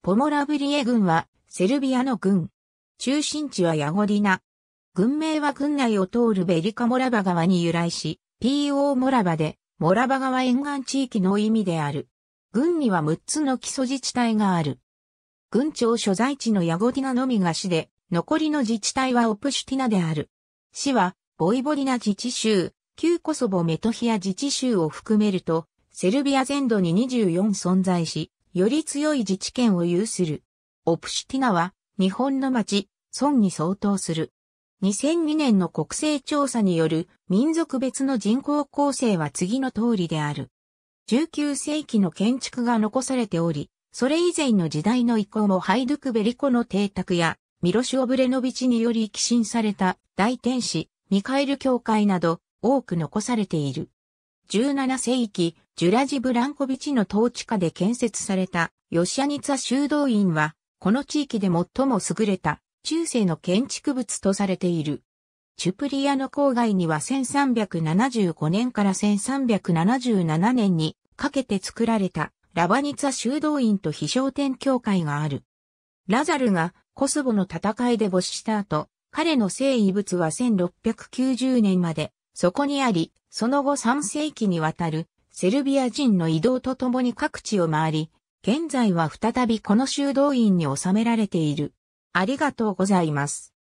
ポモラブリエ軍はセルビアの軍。中心地はヤゴディナ。軍名は軍内を通るベリカ・モラバ川に由来し、PO モラバで、モラバ川沿岸地域の意味である。軍には6つの基礎自治体がある。軍庁所在地のヤゴディナのみが市で、残りの自治体はオプシュティナである。市は、ボイボディナ自治州、旧コソボメトヒア自治州を含めると、セルビア全土に24存在し、より強い自治権を有する。オプシティナは、日本の町、村に相当する。2002年の国勢調査による民族別の人口構成は次の通りである。19世紀の建築が残されており、それ以前の時代の遺構もハイドゥクベリコの邸宅や、ミロシオブレノビチにより寄進された大天使、ミカエル教会など多く残されている。17世紀、ジュラジ・ブランコビチの統治下で建設されたヨシャニツァ修道院は、この地域で最も優れた中世の建築物とされている。チュプリアの郊外には1375年から1377年にかけて作られたラバニツァ修道院と飛翔天教会がある。ラザルがコスボの戦いで没した後、彼の聖遺物は1690年までそこにあり、その後3世紀にわたるセルビア人の移動とともに各地を回り、現在は再びこの修道院に収められている。ありがとうございます。